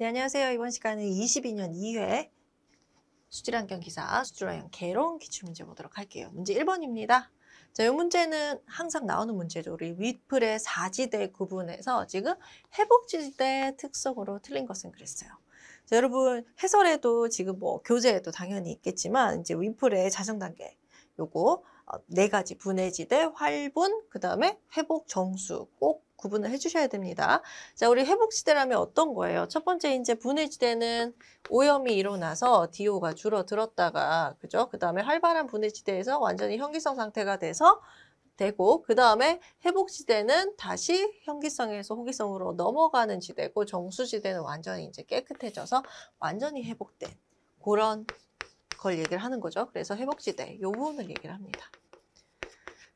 네, 안녕하세요. 이번 시간은 22년 2회 수질환경 기사 수질환경 개론 기출문제 보도록 할게요. 문제 1번입니다. 자, 이 문제는 항상 나오는 문제죠. 우리 윗풀의 4지대 구분에서 지금 회복지대 특성으로 틀린 것은 그랬어요. 자, 여러분 해설에도 지금 뭐 교재에도 당연히 있겠지만 이제 윗풀의 자정 단계 요거 어, 네 가지 분해지대, 활분, 그 다음에 회복 정수 꼭 구분을 해주셔야 됩니다. 자, 우리 회복지대라면 어떤 거예요? 첫 번째 이제 분해지대는 오염이 일어나서 DO가 줄어들었다가 그죠? 그 다음에 활발한 분해지대에서 완전히 현기성 상태가 돼서 되고 그 다음에 회복지대는 다시 현기성에서 호기성으로 넘어가는 지대고 정수지대는 완전히 이제 깨끗해져서 완전히 회복된 그런 걸 얘기를 하는 거죠. 그래서 회복지대 요 부분을 얘기를 합니다.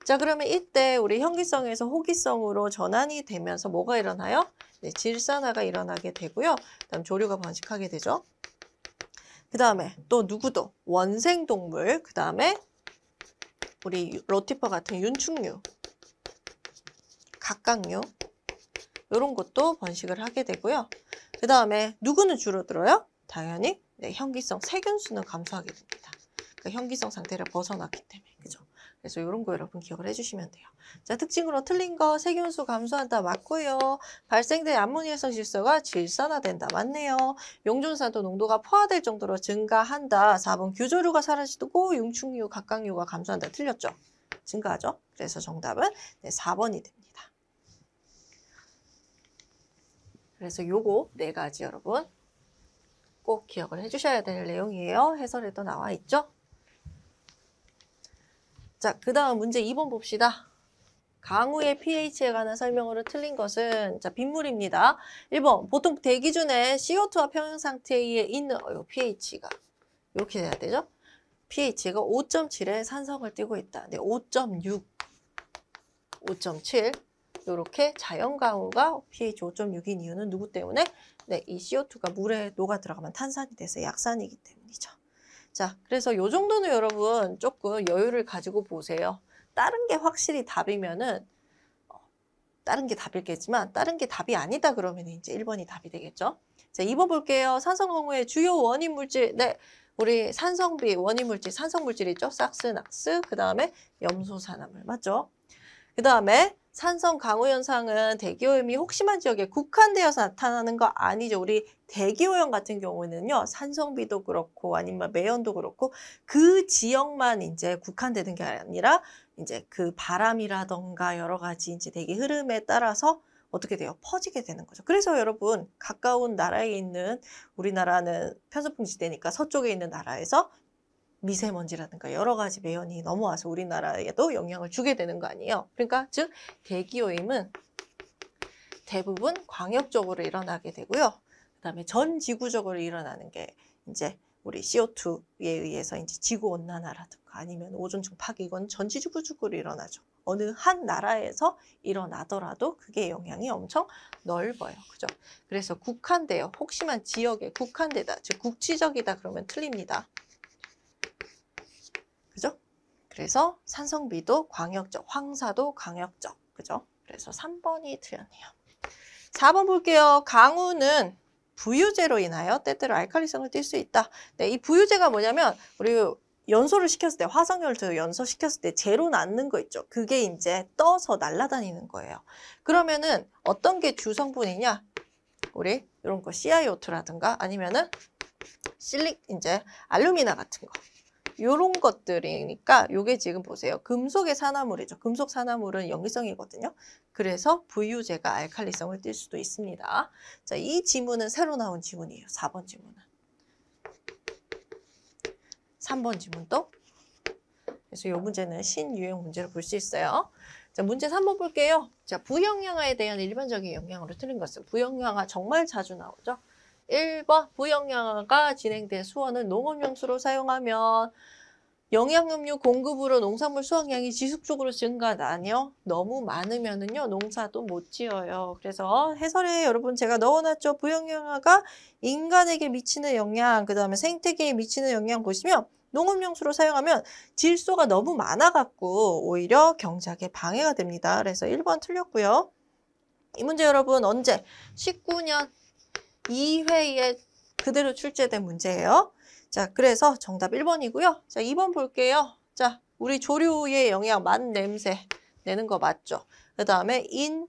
자 그러면 이때 우리 현기성에서 호기성으로 전환이 되면서 뭐가 일어나요? 네, 질산화가 일어나게 되고요. 그다음 조류가 번식하게 되죠. 그 다음에 또 누구도 원생동물 그 다음에 우리 로티퍼 같은 윤충류 각각류 이런 것도 번식을 하게 되고요. 그 다음에 누구는 줄어들어요? 당연히 네, 현기성 세균수는 감소하게 됩니다. 그 현기성 상태를 벗어났기 때문에. 그래서 이런 거 여러분 기억을 해주시면 돼요. 자 특징으로 틀린 거 세균수 감소한다 맞고요. 발생된 암모니아성 질소가 질산화된다 맞네요. 용존산도 농도가 포화될 정도로 증가한다. 4번 규조류가 사라지고 융충류, 각각류가 감소한다 틀렸죠. 증가하죠. 그래서 정답은 네, 4번이 됩니다. 그래서 요거 네 가지 여러분 꼭 기억을 해주셔야 될 내용이에요. 해설에도 나와 있죠. 자, 그 다음 문제 2번 봅시다. 강우의 pH에 관한 설명으로 틀린 것은 자 빗물입니다. 1번 보통 대기준에 CO2와 평형 상태에 있는 어, pH가 이렇게 돼야 되죠. pH가 5.7에 산성을 띠고 있다. 네, 5.6, 5.7 이렇게 자연 강우가 pH 5.6인 이유는 누구 때문에? 네, 이 CO2가 물에 녹아 들어가면 탄산이 돼서 약산이기 때문에. 자, 그래서 요 정도는 여러분 조금 여유를 가지고 보세요. 다른 게 확실히 답이면은 어, 다른 게 답이겠지만 다른 게 답이 아니다 그러면 이제 1번이 답이 되겠죠. 자, 2번 볼게요. 산성공후의 주요 원인 물질. 네. 우리 산성비 원인 물질, 산성 물질있죠 싹스, 낙스, 그다음에 염소산화물. 맞죠? 그 다음에 산성 강우 현상은 대기오염이 혹심한 지역에 국한되어서 나타나는 거 아니죠. 우리 대기오염 같은 경우는요. 에 산성비도 그렇고 아니면 뭐 매연도 그렇고 그 지역만 이제 국한되는 게 아니라 이제 그 바람이라던가 여러 가지 이제 대기 흐름에 따라서 어떻게 돼요? 퍼지게 되는 거죠. 그래서 여러분 가까운 나라에 있는 우리나라는 편서풍 지대니까 서쪽에 있는 나라에서 미세먼지라든가 여러 가지 매연이 넘어와서 우리나라에도 영향을 주게 되는 거 아니에요. 그러니까 즉 대기오염은 대부분 광역적으로 일어나게 되고요. 그다음에 전 지구적으로 일어나는 게 이제 우리 CO2에 의해서 이제 지구 온난화라든가 아니면 오존층 파괴 이건 전 지구적으로 일어나죠. 어느 한 나라에서 일어나더라도 그게 영향이 엄청 넓어요. 그죠? 그래서 국한돼요. 혹시만 지역에 국한되다, 즉 국지적이다 그러면 틀립니다. 그래서 산성비도 광역적, 황사도 광역적. 그죠? 그래서 3번이 틀렸네요. 4번 볼게요. 강우는 부유제로 인하여 때때로 알칼리성을 띨 수 있다. 네, 이 부유제가 뭐냐면 우리 연소를 시켰을 때화석열도 연소시켰을 때 제로 낳는 거 있죠. 그게 이제 떠서 날아다니는 거예요. 그러면은 어떤 게 주성분이냐? 우리 이런 거 CiO2라든가 아니면은 실릭 이제 알루미나 같은 거 이런 것들이니까 요게 지금 보세요. 금속의 산화물이죠. 금속 산화물은 연기성이거든요 그래서 부유제가 알칼리성을 띨 수도 있습니다. 자, 이 지문은 새로 나온 지문이에요. 4번 지문은. 3번 지문도. 그래서 요 문제는 신유형 문제로 볼 수 있어요. 자, 문제 3번 볼게요. 자, 부영양화에 대한 일반적인 영향으로 틀린 것은 부영양화 정말 자주 나오죠. 1번 부영양화가 진행된 수원은 농업용수로 사용하면 영양음료 공급으로 농산물 수확량이 지속적으로 증가하다니 너무 많으면은요 농사도 못 지어요. 그래서 해설에 여러분 제가 넣어놨죠. 부영영화가 인간에게 미치는 영향, 그 다음에 생태계에 미치는 영향 보시면 농업용수로 사용하면 질소가 너무 많아갖고 오히려 경작에 방해가 됩니다. 그래서 1번 틀렸고요. 이 문제 여러분 언제? 19년 2회에 그대로 출제된 문제예요. 자, 그래서 정답 1번이고요. 자, 2번 볼게요. 자, 우리 조류의 영향, 맛, 냄새 내는 거 맞죠? 그 다음에 인,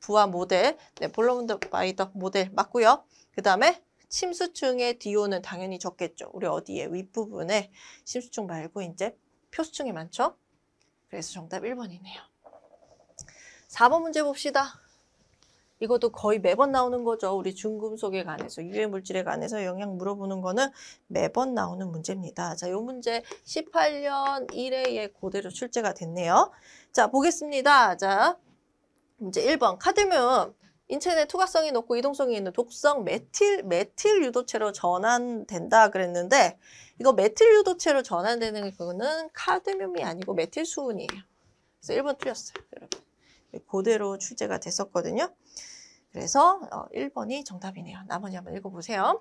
부하 모델, 네, 볼로문드 바이더 모델 맞고요. 그 다음에 침수층의 디오는 당연히 적겠죠. 우리 어디에 윗부분에 침수층 말고 이제 표수층이 많죠? 그래서 정답 1번이네요. 4번 문제 봅시다. 이것도 거의 매번 나오는 거죠. 우리 중금속에 관해서 유해 물질에 관해서 영향 물어보는 거는 매번 나오는 문제입니다. 자, 요 문제 18년 1회에 고대로 출제가 됐네요. 자, 보겠습니다. 자, 문제 1번 카드뮴 인체내 투과성이 높고 이동성이 있는 독성 메틸 메틸 유도체로 전환된다 그랬는데 이거 메틸 유도체로 전환되는 거는 카드뮴이 아니고 메틸 수은이에요. 그래서 1번 틀렸어요, 여러분. 그대로 출제가 됐었거든요. 그래서 1번이 어, 정답이네요. 나머지 한번 읽어보세요.